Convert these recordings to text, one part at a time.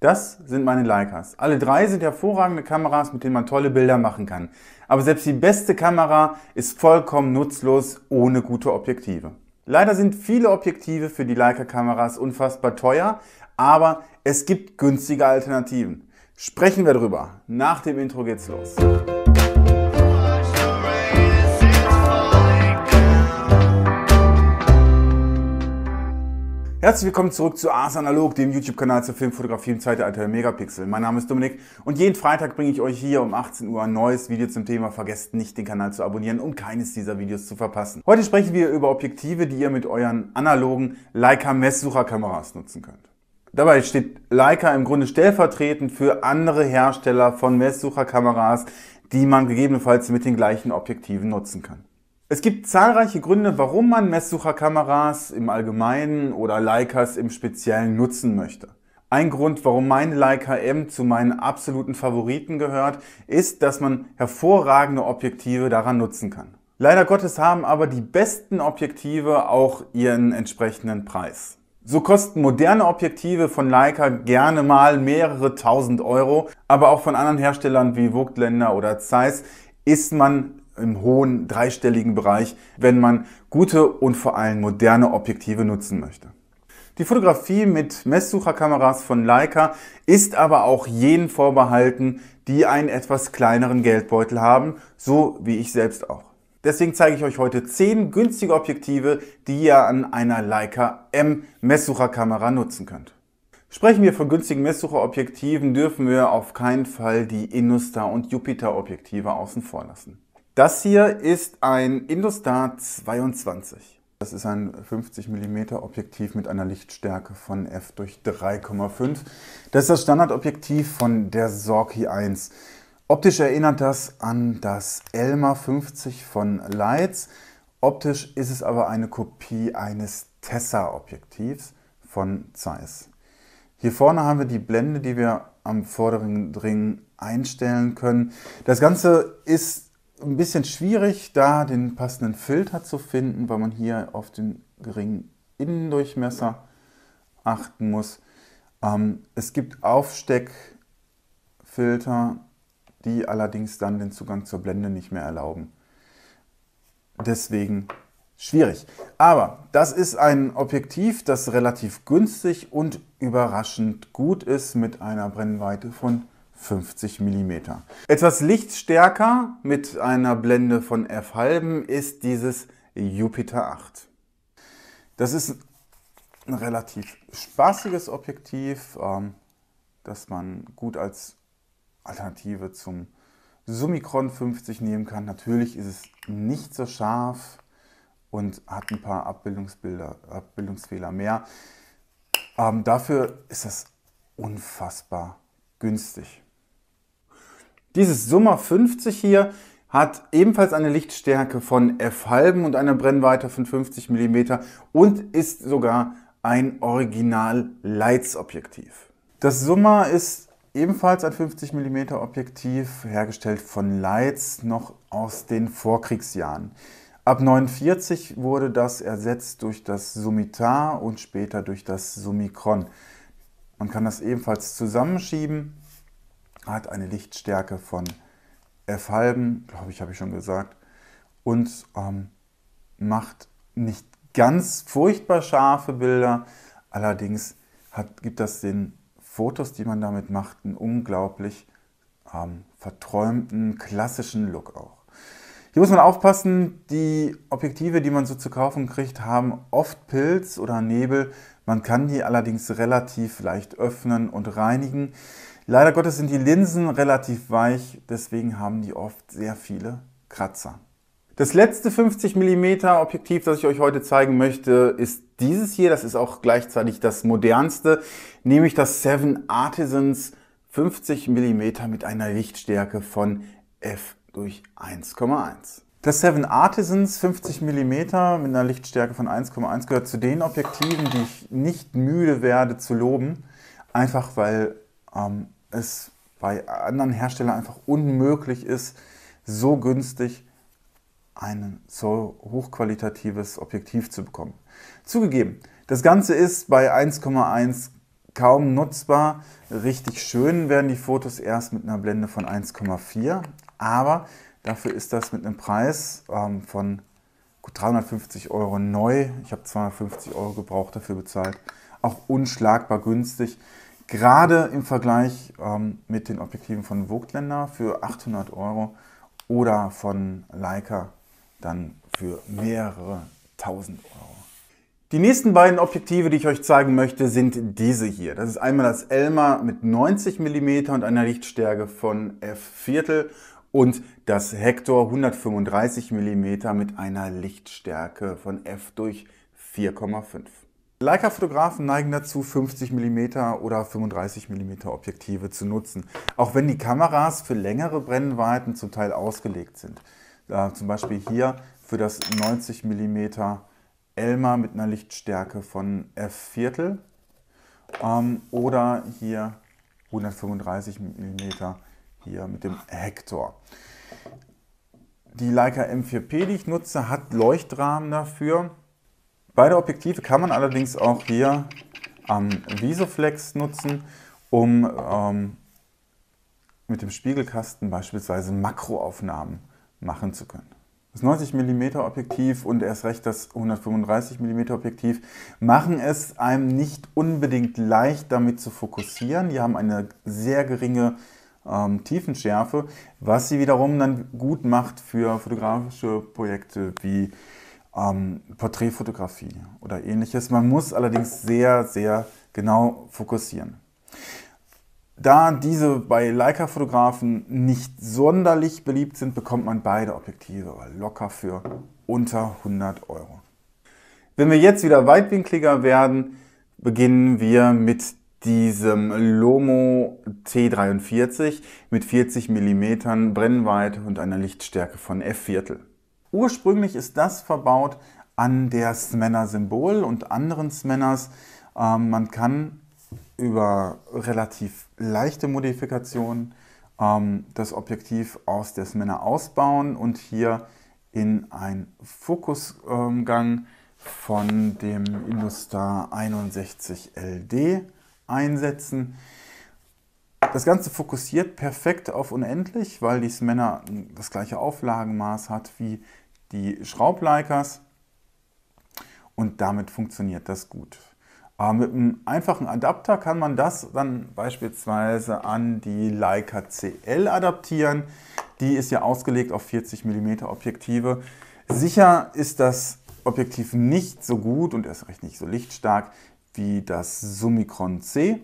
Das sind meine Leicas. Alle drei sind hervorragende Kameras, mit denen man tolle Bilder machen kann. Aber selbst die beste Kamera ist vollkommen nutzlos ohne gute Objektive. Leider sind viele Objektive für die Leica-Kameras unfassbar teuer, aber es gibt günstige Alternativen. Sprechen wir drüber. Nach dem Intro geht's los. Herzlich willkommen zurück zu Ars Analog, dem YouTube-Kanal zur Filmfotografie im zweiten Alter Megapixel. Mein Name ist Dominik und jeden Freitag bringe ich euch hier um 18 Uhr ein neues Video zum Thema. Vergesst nicht, den Kanal zu abonnieren, um keines dieser Videos zu verpassen. Heute sprechen wir über Objektive, die ihr mit euren analogen Leica Messsucherkameras nutzen könnt. Dabei steht Leica im Grunde stellvertretend für andere Hersteller von Messsucherkameras, die man gegebenenfalls mit den gleichen Objektiven nutzen kann. Es gibt zahlreiche Gründe, warum man Messsucherkameras im Allgemeinen oder Leicas im Speziellen nutzen möchte. Ein Grund, warum meine Leica M zu meinen absoluten Favoriten gehört, ist, dass man hervorragende Objektive daran nutzen kann. Leider Gottes haben aber die besten Objektive auch ihren entsprechenden Preis. So kosten moderne Objektive von Leica gerne mal mehrere tausend Euro, aber auch von anderen Herstellern wie Vogtländer oder Zeiss ist man im hohen dreistelligen Bereich, wenn man gute und vor allem moderne Objektive nutzen möchte. Die Fotografie mit Messsucherkameras von Leica ist aber auch jenen vorbehalten, die einen etwas kleineren Geldbeutel haben, so wie ich selbst auch. Deswegen zeige ich euch heute 10 günstige Objektive, die ihr an einer Leica M Messsucherkamera nutzen könnt. Sprechen wir von günstigen Messsucherobjektiven, dürfen wir auf keinen Fall die Innustar und Jupiter Objektive außen vor lassen. Das hier ist ein Indostar 22. Das ist ein 50 mm Objektiv mit einer Lichtstärke von f durch 3,5. Das ist das Standardobjektiv von der Sorki 1. Optisch erinnert das an das Elma 50 von Leitz. Optisch ist es aber eine Kopie eines Tessa-Objektivs von Zeiss. Hier vorne haben wir die Blende, die wir am vorderen Ring einstellen können. Das Ganze ist ein bisschen schwierig, da den passenden Filter zu finden, weil man hier auf den geringen Innendurchmesser achten muss. Ähm, es gibt Aufsteckfilter, die allerdings dann den Zugang zur Blende nicht mehr erlauben. Deswegen schwierig. Aber das ist ein Objektiv, das relativ günstig und überraschend gut ist mit einer Brennweite von 50 mm. Etwas lichtstärker mit einer Blende von f halben ist dieses Jupiter 8. Das ist ein relativ spaßiges Objektiv, ähm, das man gut als Alternative zum Summicron 50 nehmen kann. Natürlich ist es nicht so scharf und hat ein paar Abbildungsbilder, Abbildungsfehler mehr. Ähm, dafür ist das unfassbar günstig. Dieses Summa 50 hier hat ebenfalls eine Lichtstärke von f halben und eine Brennweite von 50 mm und ist sogar ein original Objektiv. Das Summa ist ebenfalls ein 50 mm Objektiv, hergestellt von Leitz noch aus den Vorkriegsjahren. Ab 49 wurde das ersetzt durch das Sumitar und später durch das Summicron. Man kann das ebenfalls zusammenschieben hat eine Lichtstärke von f halben, glaube ich, habe ich schon gesagt, und ähm, macht nicht ganz furchtbar scharfe Bilder. Allerdings hat, gibt das den Fotos, die man damit macht, einen unglaublich ähm, verträumten, klassischen Look auch. Hier muss man aufpassen, die Objektive, die man so zu kaufen kriegt, haben oft Pilz oder Nebel. Man kann die allerdings relativ leicht öffnen und reinigen. Leider Gottes sind die Linsen relativ weich, deswegen haben die oft sehr viele Kratzer. Das letzte 50 mm Objektiv, das ich euch heute zeigen möchte, ist dieses hier. Das ist auch gleichzeitig das modernste, nämlich das Seven Artisans 50 mm mit einer Lichtstärke von f durch 1,1. Das Seven Artisans 50 mm mit einer Lichtstärke von 1,1 gehört zu den Objektiven, die ich nicht müde werde zu loben, einfach weil ähm, es bei anderen Herstellern einfach unmöglich ist, so günstig ein so hochqualitatives Objektiv zu bekommen. Zugegeben, das Ganze ist bei 1,1 kaum nutzbar. Richtig schön werden die Fotos erst mit einer Blende von 1,4, aber dafür ist das mit einem Preis ähm, von 350 Euro neu. Ich habe 250 Euro gebraucht dafür bezahlt. Auch unschlagbar günstig. Gerade im Vergleich ähm, mit den Objektiven von Vogtländer für 800 Euro oder von Leica dann für mehrere tausend Euro. Die nächsten beiden Objektive, die ich euch zeigen möchte, sind diese hier. Das ist einmal das Elmer mit 90 mm und einer Lichtstärke von F Viertel und das Hector 135 mm mit einer Lichtstärke von F durch 4,5. Leica-Fotografen neigen dazu, 50 mm oder 35 mm Objektive zu nutzen, auch wenn die Kameras für längere Brennweiten zum Teil ausgelegt sind. Äh, zum Beispiel hier für das 90 mm Elmar mit einer Lichtstärke von F Viertel ähm, oder hier 135 mm hier mit dem Hector. Die Leica M4P, die ich nutze, hat Leuchtrahmen dafür. Beide Objektive kann man allerdings auch hier am Visoflex nutzen, um ähm, mit dem Spiegelkasten beispielsweise Makroaufnahmen machen zu können. Das 90 mm Objektiv und erst recht das 135 mm Objektiv machen es einem nicht unbedingt leicht, damit zu fokussieren. Die haben eine sehr geringe ähm, Tiefenschärfe, was sie wiederum dann gut macht für fotografische Projekte wie ähm, Porträtfotografie oder ähnliches. Man muss allerdings sehr, sehr genau fokussieren. Da diese bei Leica-Fotografen nicht sonderlich beliebt sind, bekommt man beide Objektive locker für unter 100 Euro. Wenn wir jetzt wieder weitwinkliger werden, beginnen wir mit diesem Lomo T43 mit 40 mm Brennweite und einer Lichtstärke von F Viertel. Ursprünglich ist das verbaut an der Smenner Symbol und anderen Smenners. Ähm, man kann über relativ leichte Modifikationen ähm, das Objektiv aus der Sminner ausbauen und hier in einen Fokusgang ähm, von dem Industar 61 LD einsetzen. Das Ganze fokussiert perfekt auf unendlich, weil die Smenner das gleiche Auflagenmaß hat wie die Schraubleikers und damit funktioniert das gut. Aber ah, mit einem einfachen Adapter kann man das dann beispielsweise an die Leica CL adaptieren. Die ist ja ausgelegt auf 40 mm Objektive. Sicher ist das Objektiv nicht so gut und erst recht nicht so lichtstark wie das Summicron C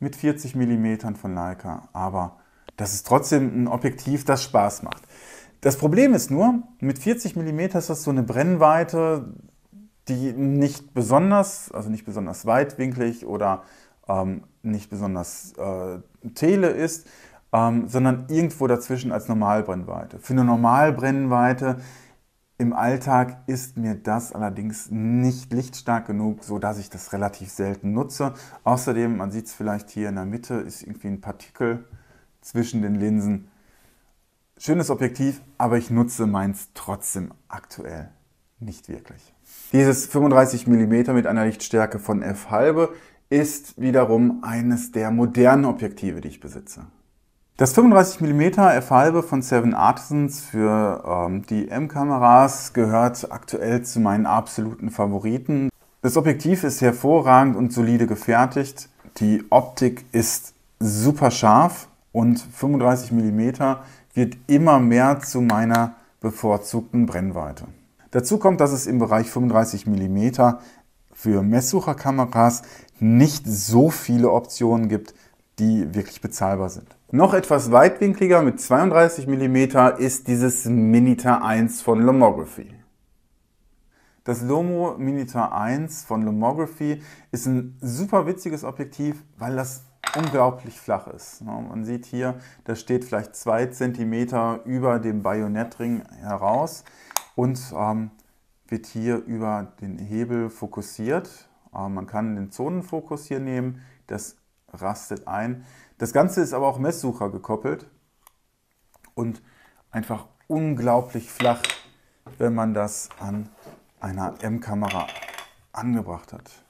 mit 40 mm von Leica, aber das ist trotzdem ein Objektiv, das Spaß macht. Das Problem ist nur, mit 40 mm ist das so eine Brennweite, die nicht besonders, also nicht besonders weitwinklig oder ähm, nicht besonders äh, tele ist, ähm, sondern irgendwo dazwischen als Normalbrennweite. Für eine Normalbrennweite im Alltag ist mir das allerdings nicht lichtstark genug, sodass ich das relativ selten nutze. Außerdem, man sieht es vielleicht hier in der Mitte, ist irgendwie ein Partikel zwischen den Linsen. Schönes Objektiv, aber ich nutze meins trotzdem aktuell nicht wirklich. Dieses 35 mm mit einer Lichtstärke von f halbe ist wiederum eines der modernen Objektive, die ich besitze. Das 35 mm f-halbe von Seven Artisans für ähm, die M-Kameras gehört aktuell zu meinen absoluten Favoriten. Das Objektiv ist hervorragend und solide gefertigt. Die Optik ist super scharf und 35 mm wird immer mehr zu meiner bevorzugten Brennweite. Dazu kommt, dass es im Bereich 35 mm für Messsucherkameras nicht so viele Optionen gibt, die wirklich bezahlbar sind. Noch etwas weitwinkliger mit 32 mm ist dieses Minitor 1 von Lomography. Das Lomo Minitor 1 von Lomography ist ein super witziges Objektiv, weil das unglaublich flach ist. Man sieht hier, das steht vielleicht 2 cm über dem Bajonettring heraus. Und ähm, wird hier über den Hebel fokussiert. Ähm, man kann den Zonenfokus hier nehmen, das rastet ein. Das Ganze ist aber auch Messsucher gekoppelt und einfach unglaublich flach, wenn man das an einer M-Kamera angebracht hat.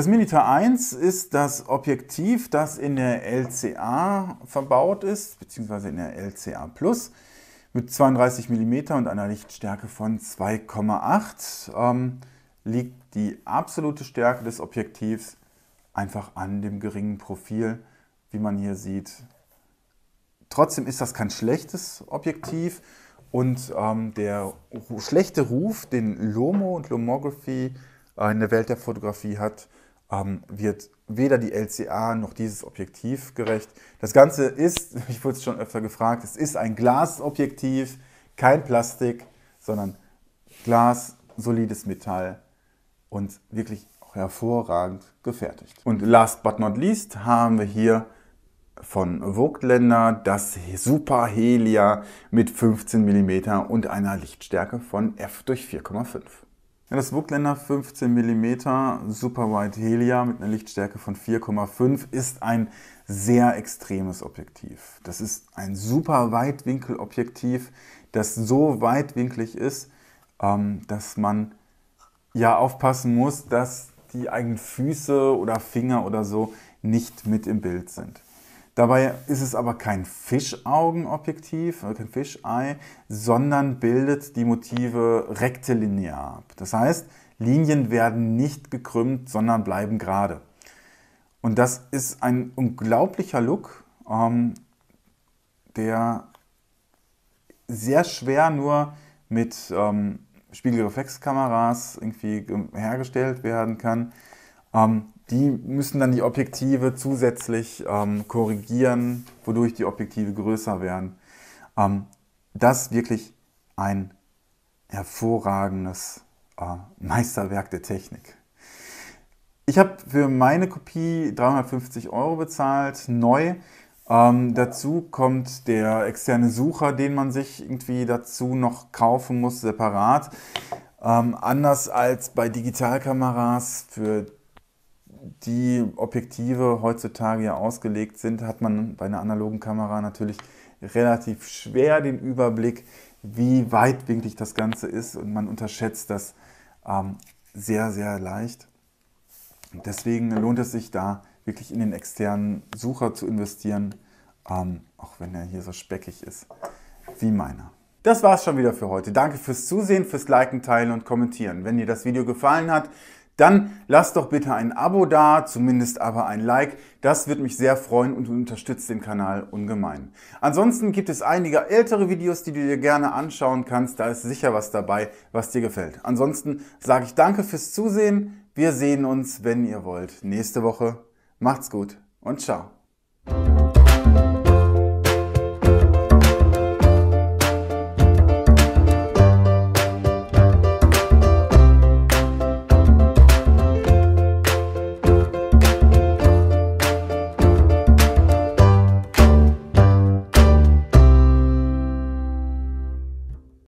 Das Minitor 1 ist das Objektiv, das in der LCA verbaut ist, beziehungsweise in der LCA Plus, mit 32 mm und einer Lichtstärke von 2,8 ähm, liegt die absolute Stärke des Objektivs einfach an dem geringen Profil, wie man hier sieht. Trotzdem ist das kein schlechtes Objektiv und ähm, der schlechte Ruf, den LOMO und Lomography äh, in der Welt der Fotografie hat, ähm, wird weder die LCA noch dieses Objektiv gerecht. Das Ganze ist, ich wurde es schon öfter gefragt, es ist ein Glasobjektiv, kein Plastik, sondern Glas, solides Metall und wirklich auch hervorragend gefertigt. Und last but not least haben wir hier von Vogtländer das Super Helia mit 15 mm und einer Lichtstärke von F durch 4,5. Ja, das Vogtländer 15 mm Super Wide Helia mit einer Lichtstärke von 4,5 ist ein sehr extremes Objektiv. Das ist ein super Weitwinkelobjektiv, das so weitwinklig ist, ähm, dass man ja aufpassen muss, dass die eigenen Füße oder Finger oder so nicht mit im Bild sind. Dabei ist es aber kein Fischaugenobjektiv, äh, kein Fischei, sondern bildet die Motive rektilinear ab. Das heißt, Linien werden nicht gekrümmt, sondern bleiben gerade. Und das ist ein unglaublicher Look, ähm, der sehr schwer nur mit ähm, Spiegelreflexkameras irgendwie hergestellt werden kann. Ähm, die müssen dann die Objektive zusätzlich ähm, korrigieren, wodurch die Objektive größer werden. Ähm, das ist wirklich ein hervorragendes äh, Meisterwerk der Technik. Ich habe für meine Kopie 350 Euro bezahlt, neu. Ähm, dazu kommt der externe Sucher, den man sich irgendwie dazu noch kaufen muss, separat. Ähm, anders als bei Digitalkameras, für die Objektive heutzutage ja ausgelegt sind, hat man bei einer analogen Kamera natürlich relativ schwer den Überblick, wie weitwinklig das Ganze ist und man unterschätzt das ähm, sehr, sehr leicht. Deswegen lohnt es sich da wirklich in den externen Sucher zu investieren, ähm, auch wenn er hier so speckig ist wie meiner. Das war's schon wieder für heute. Danke fürs Zusehen, fürs Liken, Teilen und Kommentieren. Wenn dir das Video gefallen hat, dann lasst doch bitte ein Abo da, zumindest aber ein Like. Das wird mich sehr freuen und unterstützt den Kanal ungemein. Ansonsten gibt es einige ältere Videos, die du dir gerne anschauen kannst. Da ist sicher was dabei, was dir gefällt. Ansonsten sage ich danke fürs Zusehen. Wir sehen uns, wenn ihr wollt, nächste Woche. Macht's gut und ciao.